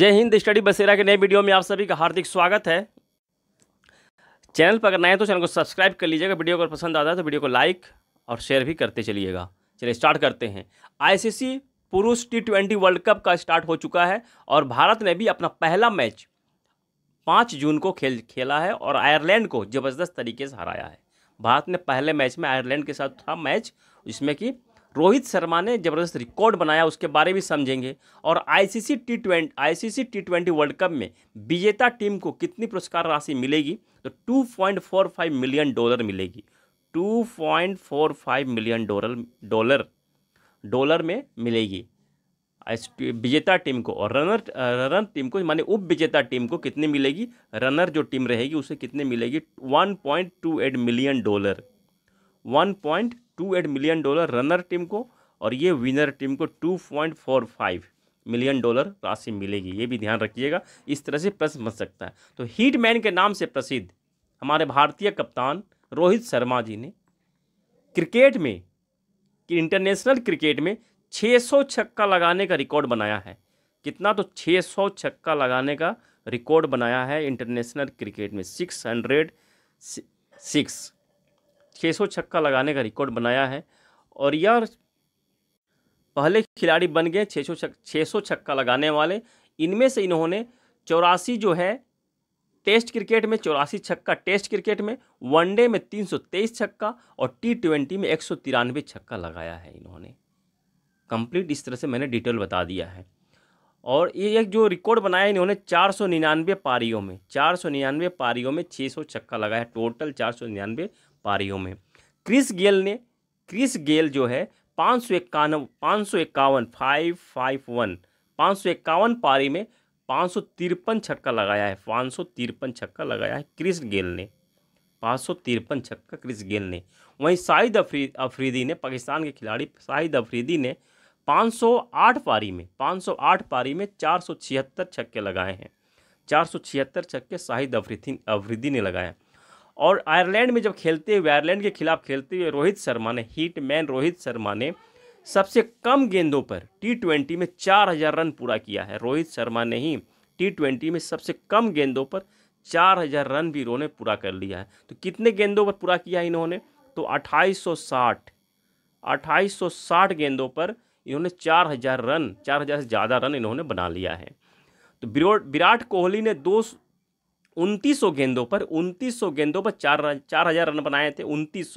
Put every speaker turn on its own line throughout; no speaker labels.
जय हिंद स्टडी बसेरा के नए वीडियो में आप सभी का हार्दिक स्वागत है चैनल पर अगर नए तो चैनल को सब्सक्राइब कर लीजिएगा वीडियो अगर पसंद आता है तो वीडियो को लाइक और शेयर भी करते चलिएगा चलिए स्टार्ट करते हैं आईसीसी पुरुष टी ट्वेंटी वर्ल्ड कप का स्टार्ट हो चुका है और भारत ने भी अपना पहला मैच पाँच जून को खेल खेला है और आयरलैंड को ज़बरदस्त तरीके से हराया है भारत ने पहले मैच में आयरलैंड के साथ था मैच जिसमें कि रोहित शर्मा ने ज़बरदस्त रिकॉर्ड बनाया उसके बारे में समझेंगे और ICC T twenty ICC T twenty world cup में विजेता टीम को कितनी पुरस्कार राशि मिलेगी तो 2.45 मिलियन डॉलर मिलेगी 2.45 मिलियन डॉलर डॉलर डॉलर में मिलेगी विजेता टीम को और रनर रनर टीम को माने उप विजेता टीम को कितनी मिलेगी रनर जो टीम रहेगी उसे कितनी मिलेगी 1.28 million dollar 1.28 million dollar runner team को और ये विनर टीम को 2.45 मिलियन डॉलर राशि मिलेगी ये भी ध्यान रखिएगा इस तरह से प्रश्न बन सकता है तो हीटमैन के नाम से प्रसिद्ध हमारे भारतीय कप्तान रोहित शर्मा जी ने क्रिकेट में इंटरनेशनल क्रिकेट में 600 छक्का लगाने का रिकॉर्ड बनाया है कितना तो 600 छक्का लगाने का रिकॉर्ड बनाया है इंटरनेशनल क्रिकेट में सिक्स हंड्रेड सिक्स सौ छक्का लगाने का रिकॉर्ड बनाया है और यह पहले खिलाड़ी बन गए छः छक सौ छक्का लगाने वाले इनमें से इन्होंने चौरासी जो है टेस्ट क्रिकेट में चौरासी छक्का टेस्ट क्रिकेट में वनडे में तीन सौ तेईस छक्का और टी ट्वेंटी में एक सौ तिरानवे छक्का लगाया है इन्होंने कंप्लीट इस तरह से मैंने डिटेल बता दिया है और ये एक जो रिकॉर्ड बनाया इन्होंने चार सौ निन्यानवे पारियों में चार सौ निन्यानवे पारियों में छः सौ छक्का लगाया टोटल चार सौ निन्यानवे पारियों में क्रिस गेल ने क्रिस गेल जो है पाँच सौ इक्यानवे पाँच सौ इक्यावन फाइव फाइव वन पाँच सौ इक्यावन पारी में पाँच सौ तिरपन छक्का लगाया है पाँच सौ तिरपन छक्का लगाया है क्रिस गेल ने पाँच सौ तिरपन छक्का क्रिस गेल ने वहीं शाहिद अफरी अफरीदी ने पाकिस्तान के खिलाड़ी शाहिद अफरीदी ने पाँच सौ आठ पारी में पाँच सौ आठ पारी में चार सौ छिहत्तर छक्के लगाए हैं चार सौ छिहत्तर छक्के शाहिद अफरीदी अफरीदी ने लगाए और आयरलैंड में जब खेलते हुए आयरलैंड के खिलाफ खेलते हुए रोहित शर्मा ने हीट मैन रोहित शर्मा ने सबसे कम गेंदों पर टी ट्वेंटी में चार हज़ार रन पूरा किया है रोहित शर्मा ने ही टी ट्वेंटी में सबसे कम गेंदों पर चार हज़ार रन भी इन्होंने पूरा कर लिया है तो कितने गेंदों पर पूरा किया इन्होंने तो अट्ठाईस सौ गेंदों पर इन्होंने चार हज़ार रन चार हज़ार से ज़्यादा रन इन्होंने बना लिया है तो विराट कोहली ने दो उनतीस गेंदों पर उनतीस गेंदों पर चार चार हज़ार रन बनाए थे उनतीस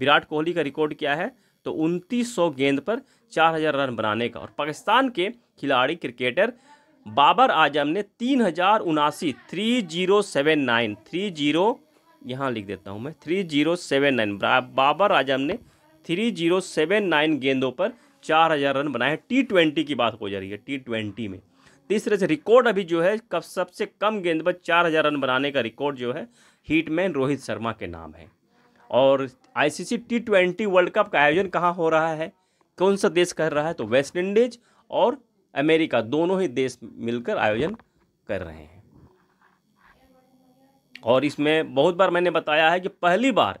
विराट कोहली का रिकॉर्ड क्या है तो उनतीस गेंद पर चार हज़ार रन बनाने का और पाकिस्तान के खिलाड़ी क्रिकेटर बाबर आजम ने तीन हज़ार उनासी three zero seven nine three zero यहाँ लिख देता हूँ मैं three zero seven nine Babar Azam ने थ्री जीरो सेवन नाइन गेंदों पर चार हज़ार रन बनाए हैं टी ट्वेंटी की बात हो जा रही है टी ट्वेंटी में तीसरे से रिकॉर्ड अभी जो है कब सबसे कम गेंद पर चार हज़ार रन बनाने का रिकॉर्ड जो है हीटमैन रोहित शर्मा के नाम है और ICC T twenty world cup का आयोजन कहाँ हो रहा है कौन सा देश कर रहा है तो वेस्ट इंडीज और अमेरिका दोनों ही देश मिलकर आयोजन कर रहे हैं और इसमें बहुत बार मैंने बताया है कि पहली बार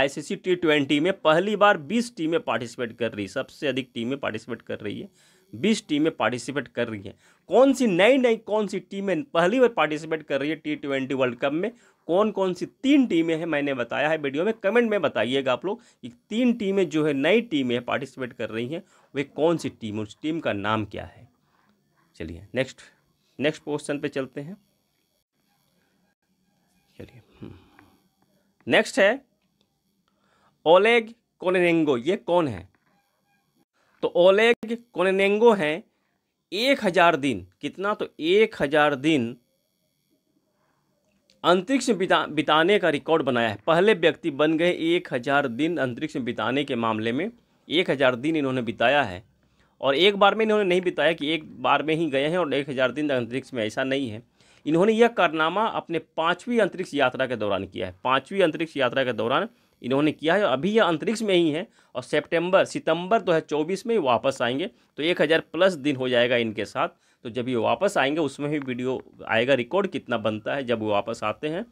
आईसीसी टी ट्वेंटी में पहली बार 20 टीमें पार्टिसिपेट कर रही सबसे अधिक टीमें पार्टिसिपेट कर रही है बीस टीमें पार्टिसिपेट कर रही हैं कौन सी नई नई कौन सी टीमें पहली बार पार्टिसिपेट कर रही है टी ट्वेंटी वर्ल्ड कप में कौन कौन सी तीन टीमें हैं मैंने बताया है वीडियो में कमेंट में बताइएगा आप लोग कि तीन टीमें जो है नई टीमें पार्टिसिपेट कर रही हैं वे कौन सी टीम उस टीम का नाम क्या है चलिए नेक्स्ट नेक्स्ट क्वेश्चन पे चलते हैं चलिए नेक्स्ट हम्म, है ओलेग कोलेनेंगो ये कौन है तो ओलेग कोनेनेंगो हैं एक हजार दिन कितना तो एक हजार दिन अंतरिक्ष में बिता बिताने का रिकॉर्ड बनाया है पहले व्यक्ति बन गए एक हज़ार दिन अंतरिक्ष में बिताने के मामले में एक हज़ार दिन इन्होंने बिताया है और एक बार में इन्होंने नहीं बिताया कि एक बार में ही गए हैं और एक हज़ार दिन अंतरिक्ष में ऐसा नहीं है इन्होंने यह कारनामा अपने पाँचवीं अंतरिक्ष यात्रा के दौरान किया है पाँचवीं अंतरिक्ष यात्रा के दौरान इन्होंने किया है अभी यह अंतरिक्ष में ही है और सितंबर सितंबर तो चौबीस में वापस आएंगे तो एक हज़ार प्लस दिन हो जाएगा इनके साथ तो जब ये वापस आएंगे उसमें भी वीडियो आएगा रिकॉर्ड कितना बनता है जब वो वापस आते हैं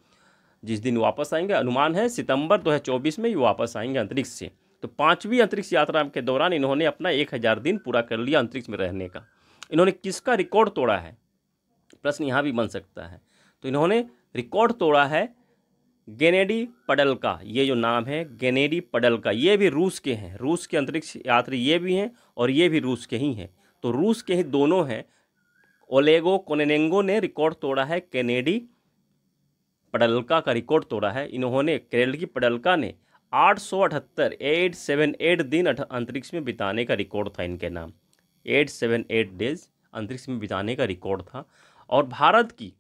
जिस दिन वापस आएंगे अनुमान है सितंबर तो चौबीस में ये वापस आएंगे अंतरिक्ष से तो पाँचवीं अंतरिक्ष यात्रा के दौरान इन्होंने अपना एक हज़ार दिन पूरा कर लिया अंतरिक्ष में रहने का इन्होंने किसका रिकॉर्ड तोड़ा है प्रश्न यहाँ भी बन सकता है तो इन्होंने रिकॉर्ड तोड़ा है गेनेडी पडल का ये जो नाम है गेनेडी पडल का ये भी रूस के हैं रूस के अंतरिक्ष यात्री ये भी हैं और ये भी रूस के ही हैं तो रूस के ही दोनों हैं ओलेगो कोनेनेंगो ने रिकॉर्ड तोड़ा है कैनेडी पडलका का रिकॉर्ड तोड़ा है इन्होंने केनेडी पडलका ने आठ सौ अठहत्तर एट सेवन एट दिन अंतरिक्ष में बिताने का रिकॉर्ड था इनके नाम एट सेवन एट डेज अंतरिक्ष में बिताने का रिकॉर्ड था और भारत की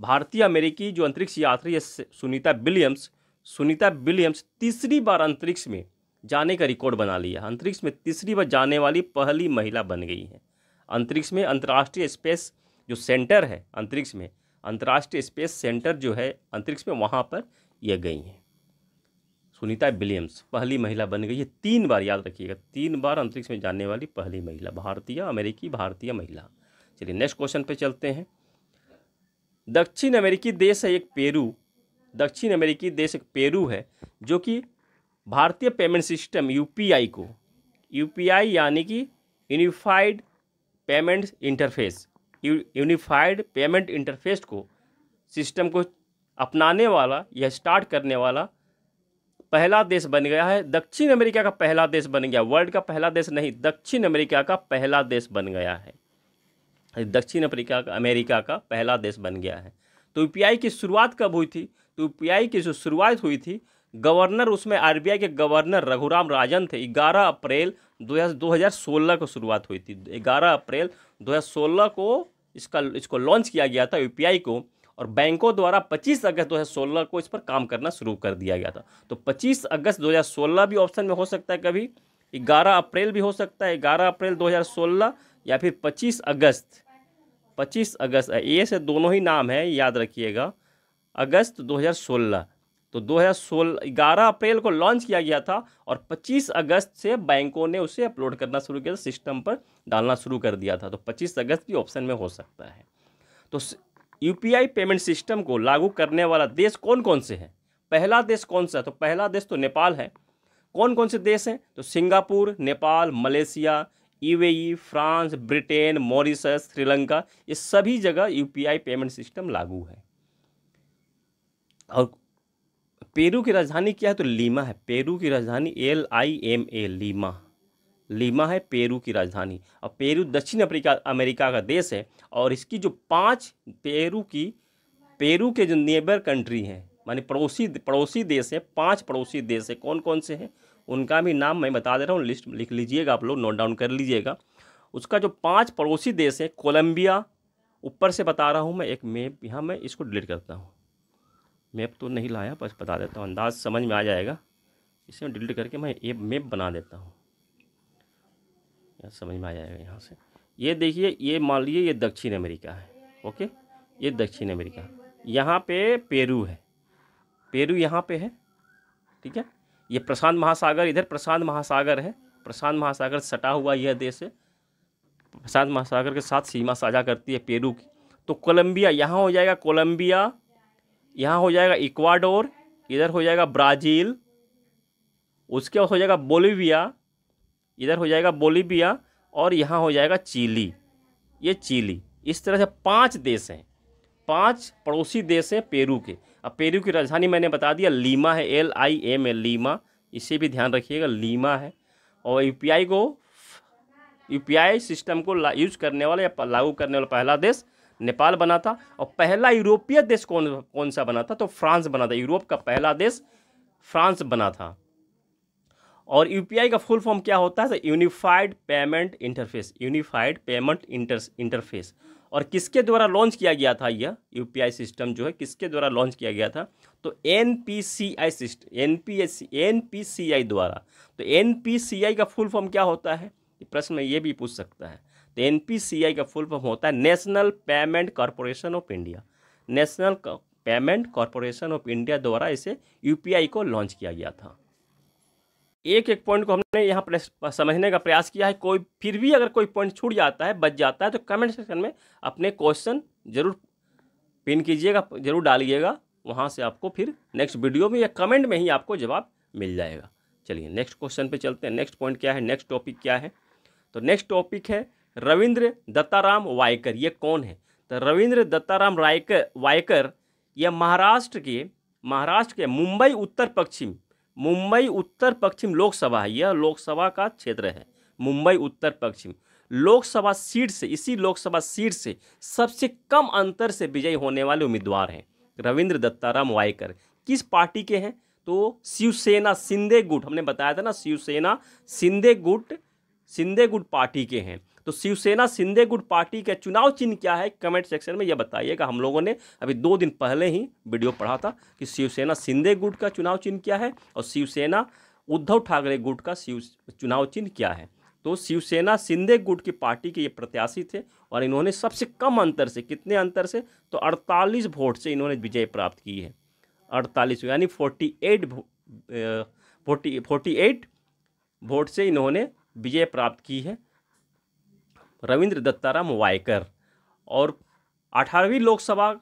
भारतीय अमेरिकी जो अंतरिक्ष यात्री है सुनीता विलियम्स सुनीता विलियम्स तीसरी बार अंतरिक्ष में जाने का रिकॉर्ड बना लिया अंतरिक्ष में तीसरी बार जाने वाली पहली महिला बन गई है अंतरिक्ष में अंतर्राष्ट्रीय स्पेस जो सेंटर है अंतरिक्ष में अंतर्राष्ट्रीय स्पेस सेंटर जो है अंतरिक्ष में वहाँ पर यह गई हैं सुनीता विलियम्स पहली महिला बन गई है तीन बार याद रखिएगा तीन बार अंतरिक्ष में जाने वाली पहली महिला भारतीय अमेरिकी भारतीय महिला चलिए नेक्स्ट क्वेश्चन पे चलते हैं दक्षिण अमेरिकी देश है एक पेरू दक्षिण अमेरिकी देश एक पेरू है जो कि भारतीय पेमेंट सिस्टम यूपीआई को यूपीआई यानी कि unified payment interface unified payment interface को सिस्टम को अपनाने वाला या स्टार्ट करने वाला पहला देश बन गया है दक्षिण अमेरिका का पहला देश बन गया वर्ल्ड का पहला देश नहीं दक्षिण अमेरिका का पहला देश बन गया है दक्षिण अफ्रीका का अमेरिका का पहला देश बन गया है तो यूपीआई की शुरुआत कब हुई थी तो यूपीआई की जो शुरुआत हुई थी गवर्नर उसमें आरबीआई के गवर्नर रघुराम राजन थे 11 अप्रैल 2016 को शुरुआत हुई थी 11 अप्रैल 2016 को इसका इसको लॉन्च किया गया था यूपीआई को और बैंकों द्वारा 25 अगस्त 2016 को इस पर काम करना शुरू कर दिया गया था तो 25 अगस्त 2016 भी ऑप्शन में हो सकता है कभी 11 अप्रैल भी हो सकता है 11 अप्रैल 2016 या फिर 25 अगस्त 25 अगस्त ये से दोनों ही नाम है याद रखिएगा अगस्त 2016 तो 2016 ग्यारह अप्रैल को लॉन्च किया गया था और 25 अगस्त से बैंकों ने उसे अपलोड करना शुरू किया सिस्टम पर डालना शुरू कर दिया था तो 25 अगस्त की ऑप्शन में हो सकता है तो यू पेमेंट सिस्टम को लागू करने वाला देश कौन कौन से हैं पहला देश कौन सा है तो पहला देश तो नेपाल है कौन कौन से देश हैं तो Singapore Nepal Malaysia UAE France Britain Mauritius Sri Lanka ये सभी जगह यूपीआई पेमेंट सिस्टम लागू है और पेरू की राजधानी क्या है तो लीमा है पेरू की राजधानी L I M A Lima Lima है पेरू की राजधानी और पेरू दक्षिण अफ्रीका अमेरिका का देश है और इसकी जो पांच पेरू की पेरू के जो नेबर कंट्री हैं माने पड़ोसी पड़ोसी देश हैं पांच पड़ोसी देश हैं कौन कौन से हैं उनका भी नाम मैं बता दे रहा हूँ लिस्ट लिख लीजिएगा आप लोग नोट डाउन कर लीजिएगा उसका जो पांच पड़ोसी देश है कोलंबिया ऊपर से बता रहा हूँ मैं एक मैप यहाँ मैं इसको डिलीट करता हूँ मैप तो नहीं लाया बस बता देता हूँ अंदाज समझ में आ जाएगा इसे डिलीट करके मैं ये मैप बना देता हूँ समझ में आ जाएगा यहाँ से ये देखिए ये मान लीजिए ये दक्षिण अमेरिका है ओके ये दक्षिण अमेरिका यहाँ पे पेरू है पेरू यहाँ पे है ठीक है ये प्रशांत महासागर इधर प्रशांत महासागर है प्रशांत महासागर सटा हुआ यह देश है प्रशांत महासागर के साथ सीमा साझा करती है पेरू की तो कोलंबिया यहाँ हो जाएगा कोलंबिया यहाँ हो जाएगा इक्वाडोर इधर हो जाएगा ब्राज़ील उसके बाद हो जाएगा बोलीविया इधर हो जाएगा बोलीविया और यहाँ हो जाएगा चिली ये चिली इस तरह से पांच देश हैं पांच पड़ोसी देश हैं पेरू के अब पेरू की राजधानी मैंने बता दिया लीमा है L I M A Lima इसे भी ध्यान रखिएगा लीमा है और यूपीआई को यूपीआई सिस्टम को यूज करने वाला या लागू करने वाला पहला देश नेपाल बना था और पहला यूरोपीय देश कौन कौन सा बना था तो फ्रांस बना था यूरोप का पहला देश फ्रांस बना था और यू का फुल फॉर्म क्या होता है unified payment interface unified payment inter interface और किसके द्वारा लॉन्च किया गया था यह यू सिस्टम जो है किसके द्वारा लॉन्च किया गया था तो N P C I system N P S N P C I द्वारा तो एन पी सी आई का फुल फॉर्म क्या होता है प्रश्न में ये भी पूछ सकता है तो एन पी सी आई का फुल फॉर्म होता है national payment corporation of India national payment corporation of India द्वारा इसे यू को लॉन्च किया गया था एक एक पॉइंट को हमने यहाँ पर समझने का प्रयास किया है कोई फिर भी अगर कोई पॉइंट छूट जाता है बच जाता है तो कमेंट सेक्शन में अपने क्वेश्चन जरूर पिन कीजिएगा जरूर डालिएगा वहाँ से आपको फिर नेक्स्ट वीडियो में या कमेंट में ही आपको जवाब मिल जाएगा चलिए नेक्स्ट क्वेश्चन पे चलते हैं नेक्स्ट पॉइंट क्या है नेक्स्ट टॉपिक क्या है तो नेक्स्ट टॉपिक है रविंद्र दत्ताराम वायकर ये कौन है तो रविंद्र दत्ताराम रायकर वायकर यह महाराष्ट्र के महाराष्ट्र के मुंबई उत्तर पश्चिम मुंबई उत्तर पश्चिम लोकसभा है यह लोकसभा का क्षेत्र है मुंबई उत्तर पश्चिम लोकसभा सीट से इसी लोकसभा सीट से सबसे कम अंतर से विजयी होने वाले उम्मीदवार हैं रविंद्र दत्ताराम वाईकर किस पार्टी के हैं तो शिवसेना सिंधे गुट हमने बताया था ना शिवसेना सिंधे गुट सिंधे गुट पार्टी के हैं तो शिवसेना सिंधे गुट पार्टी का चुनाव चिन्ह क्या है कमेंट सेक्शन में यह बताइएगा हम लोगों ने अभी दो दिन पहले ही वीडियो पढ़ा था कि शिवसेना सिंधे गुट का चुनाव चिन्ह क्या है और शिवसेना उद्धव ठाकरे गुट का शिव चुनाव चिन्ह क्या है तो शिवसेना सिंधे गुट की पार्टी के ये प्रत्याशी थे और इन्होंने सबसे कम अंतर से कितने अंतर से तो 48 वोट से इन्होंने विजय प्राप्त की है 48 यानी 48 फोर्टी फोर्टी एट वोट से इन्होंने विजय प्राप्त की है रविंद्र दत्ताराम वायकर और अठारहवीं लोकसभा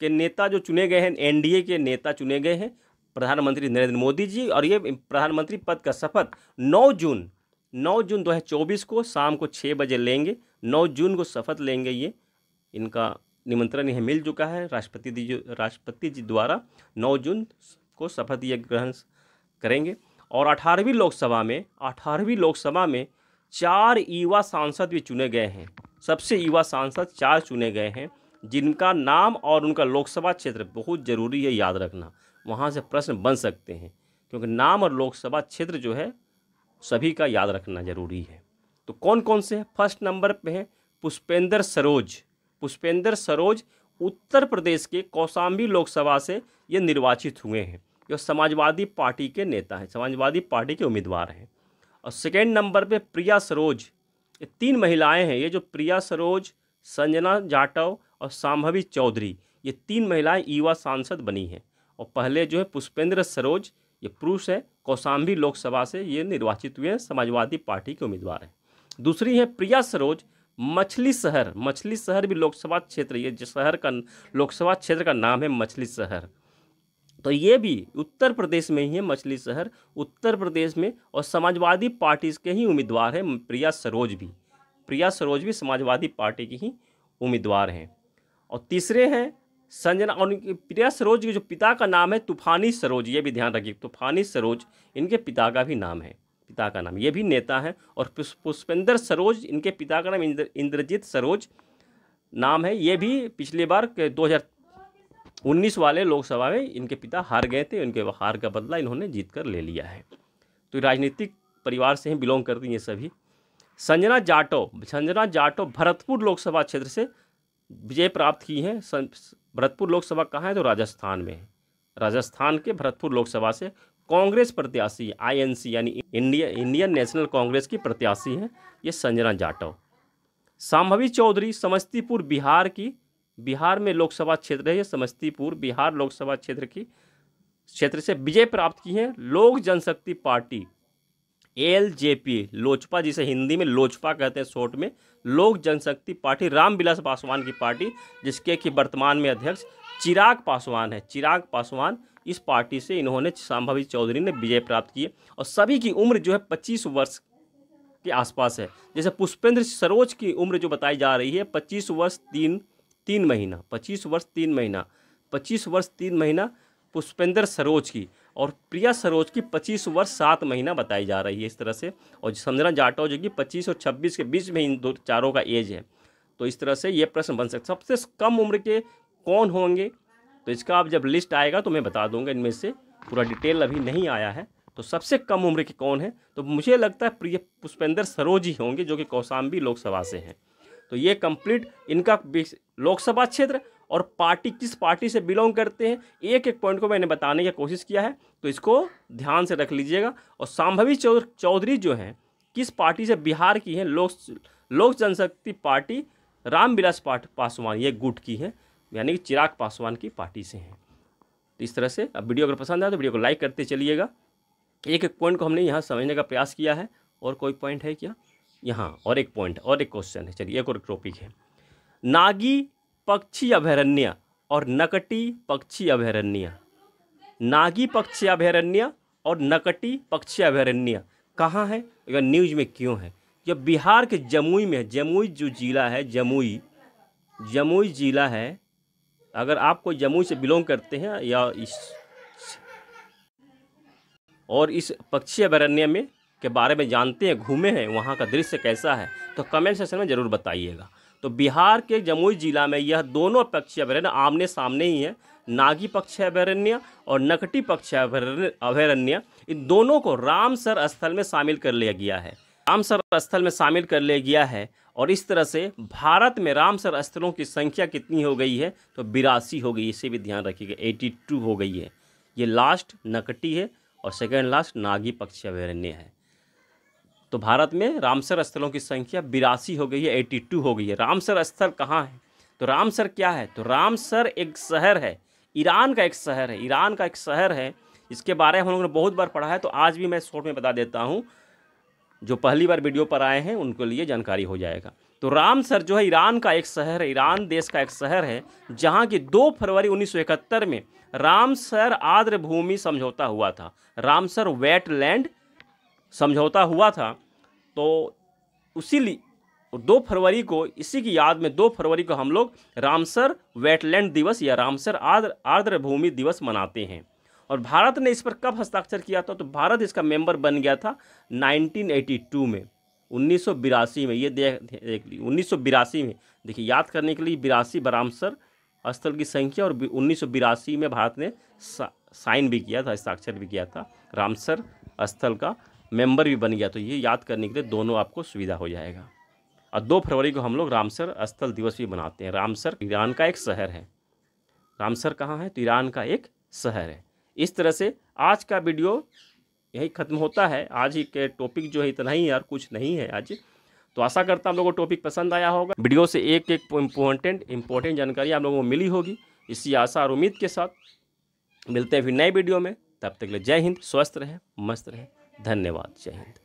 के नेता जो चुने गए हैं एनडीए के नेता चुने गए हैं प्रधानमंत्री नरेंद्र मोदी जी और ये प्रधानमंत्री पद का शपथ 9 जून 9 जून 2024 को शाम को छः बजे लेंगे 9 जून को शपथ लेंगे ये इनका निमंत्रण यह मिल चुका है राष्ट्रपति जी राष्ट्रपति जी द्वारा 9 जून को शपथ ये ग्रहण करेंगे और अठारहवीं लोकसभा में अठारहवीं लोकसभा में चार युवा सांसद भी चुने गए हैं सबसे युवा सांसद चार चुने गए हैं जिनका नाम और उनका लोकसभा क्षेत्र बहुत ज़रूरी है याद रखना वहाँ से प्रश्न बन सकते हैं क्योंकि नाम और लोकसभा क्षेत्र जो है सभी का याद रखना ज़रूरी है तो कौन कौन से हैं फर्स्ट नंबर पे हैं पुष्पेंद्र सरोज पुष्पेंद्र सरोज उत्तर प्रदेश के कौसाम्बी लोकसभा से ये निर्वाचित हुए हैं जो समाजवादी पार्टी के नेता हैं समाजवादी पार्टी के उम्मीदवार हैं और सेकेंड नंबर पे प्रिया सरोज ये तीन महिलाएं हैं ये जो प्रिया सरोज संजना जाटव और सांभवी चौधरी ये तीन महिलाएं युवा सांसद बनी हैं और पहले जो है पुष्पेंद्र सरोज ये पुरुष है कौशाम्बी लोकसभा से ये निर्वाचित हुए हैं समाजवादी पार्टी के उम्मीदवार हैं दूसरी है प्रिया सरोज मछली शहर मछली शहर भी लोकसभा क्षेत्र ये शहर का लोकसभा क्षेत्र का नाम है मछली शहर तो ये भी उत्तर प्रदेश में ही है मछली शहर उत्तर प्रदेश में और समाजवादी पार्टी के ही उम्मीदवार हैं प्रिया सरोज भी प्रिया सरोज भी समाजवादी पार्टी की ही उम्मीदवार हैं और तीसरे हैं संजना और प्रिया सरोज के जो पिता का नाम है तूफानी सरोज ये भी ध्यान रखिए तूफानी सरोज इनके पिता का भी नाम है पिता का नाम ये भी नेता है और पुष्पेंद्र सरोज इनके पिता का नाम इंद्र, इंद्रजीत सरोज नाम है ये भी पिछली बार दो हज़ार उन्नीस वाले लोकसभा में इनके पिता हार गए थे उनके हार का बदला इन्होंने जीत कर ले लिया है तो राजनीतिक परिवार से ही बिलोंग करती हैं सभी संजना जाटो संजना जाटो भरतपुर लोकसभा क्षेत्र से विजय प्राप्त की हैं भरतपुर लोकसभा कहाँ है तो राजस्थान में है राजस्थान के भरतपुर लोकसभा से कांग्रेस प्रत्याशी आईएनसी यानी इंडिया इंडियन नेशनल कांग्रेस की प्रत्याशी हैं ये संजना जाटव शाम्भवी चौधरी समस्तीपुर बिहार की बिहार में लोकसभा क्षेत्र है समस्तीपुर बिहार लोकसभा क्षेत्र की क्षेत्र से विजय प्राप्त की है Lok Janshakti party L J P Lojpa जिसे हिंदी में लोजपा कहते हैं शॉर्ट में लोक जनशक्ति पार्टी रामविलास पासवान की पार्टी जिसके कि वर्तमान में अध्यक्ष चिराग पासवान है चिराग पासवान इस पार्टी से इन्होंने शाम्भवी चौधरी ने विजय प्राप्त किए और सभी की उम्र जो है पच्चीस वर्ष के आसपास है जैसे पुष्पेंद्र सरोज की उम्र जो बताई जा रही है पच्चीस वर्ष तीन तीन महीना पच्चीस वर्ष तीन महीना पच्चीस वर्ष तीन महीना पुष्पेंद्र सरोज की और प्रिया सरोज की पच्चीस वर्ष सात महीना बताई जा रही है इस तरह से और संजना जाटव जो कि पच्चीस और छब्बीस के बीच में इन दो चारों का एज है तो इस तरह से ये प्रश्न बन सकता सबसे कम उम्र के कौन होंगे तो इसका आप जब लिस्ट आएगा तो मैं बता दूंगा इनमें से पूरा डिटेल अभी नहीं आया है तो सबसे कम उम्र के कौन है तो मुझे लगता है प्रिय पुष्पेंद्र सरोज ही होंगे जो कि कौशाम्बी लोकसभा से हैं तो ये कंप्लीट इनका लोकसभा क्षेत्र और पार्टी किस पार्टी से बिलोंग करते हैं एक एक पॉइंट को मैंने बताने की कोशिश किया है तो इसको ध्यान से रख लीजिएगा और संभवी चौधरी जो हैं किस पार्टी से बिहार की हैं लोक लोक जनशक्ति पार्टी रामविलास पासवान ये गुट की हैं यानी कि चिराग पासवान की पार्टी से हैं तो इस तरह से अब वीडियो अगर पसंद आए तो वीडियो को लाइक करते चलिएगा एक एक पॉइंट को हमने यहाँ समझने का प्रयास किया है और कोई पॉइंट है क्या यहाँ और एक पॉइंट और एक क्वेश्चन है चलिए एक और टॉपिक है नागी पक्षी अभ्यारण्य और नकटी पक्षी अभ्यारण्य नागी पक्षी अभ्यारण्य और नकटी पक्षी अभ्यारण्य कहाँ है या न्यूज में क्यों है यह बिहार के जमुई में है जमुई जो जिला है जमुई जमुई जिला है अगर आप कोई जमुई से बिलोंग करते हैं या इस और इस पक्षी अभ्यारण्य में के बारे में जानते हैं घूमे हैं वहाँ का दृश्य कैसा है तो कमेंट सेक्शन में ज़रूर बताइएगा तो बिहार के जमुई जिला में यह दोनों पक्षी अभ्यारण्य आमने सामने ही है नागी पक्षी अभ्यारण्य और नकटी पक्षी अभ्यारण्य अभ्यारण्य इन दोनों को रामसर स्थल में शामिल कर लिया गया है रामसर स्थल में शामिल कर लिया गया है और इस तरह से भारत में रामसर स्थलों की संख्या कितनी हो गई है तो बिरासी हो गई इसे भी ध्यान रखिएगा एटी टू हो गई है ये लास्ट नकटी है और सेकेंड लास्ट नागी पक्षी अभ्यारण्य है तो भारत में रामसर स्थलों की संख्या बिरासी हो गई है एट्टी टू हो गई है रामसर स्थल कहाँ है तो रामसर क्या है तो रामसर एक शहर है ईरान का एक शहर है ईरान का एक शहर है इसके बारे में हम लोगों ने बहुत बार पढ़ा है तो आज भी मैं शॉर्ट में बता देता हूँ जो पहली बार वीडियो पर आए हैं उनके लिए जानकारी हो जाएगा तो रामसर जो है ईरान का एक शहर है ईरान देश का एक शहर है जहाँ की दो फरवरी 1971 में रामसर आर्द्र भूमि समझौता हुआ था रामसर वेटलैंड समझौता हुआ था तो उसी दो फरवरी को इसी की याद में दो फरवरी को हम लोग रामसर वेटलैंड दिवस या रामसर आर्द्र आर्द्र भूमि दिवस मनाते हैं और भारत ने इस पर कब हस्ताक्षर किया था तो भारत इसका मेंबर बन गया था 1982 में उन्नीस में ये देख देख ली उन्नीस में देखिए याद करने के लिए बिरासी बरामसर स्थल की संख्या और उन्नीस में भारत ने सा, साइन भी किया था हस्ताक्षर भी किया था रामसर स्थल का मेंबर भी बन गया तो ये याद करने के लिए दोनों आपको सुविधा हो जाएगा और दो फरवरी को हम लोग रामसर स्थल दिवस भी मनाते हैं रामसर ईरान का एक शहर है रामसर कहाँ है तो ईरान का एक शहर है इस तरह से आज का वीडियो यही ख़त्म होता है आज ही के टॉपिक जो है इतना ही यार कुछ नहीं है आज तो आशा करता हम लोगों को टॉपिक पसंद आया होगा वीडियो से एक एक इम्पोर्टेंट इम्पोर्टेंट जानकारी आप लोगों को मिली होगी इसी आशा और उम्मीद के साथ मिलते हैं फिर नए वीडियो में तब तक के लिए जय हिंद स्वस्थ रहें मस्त रहें धन्यवाद जय हिंद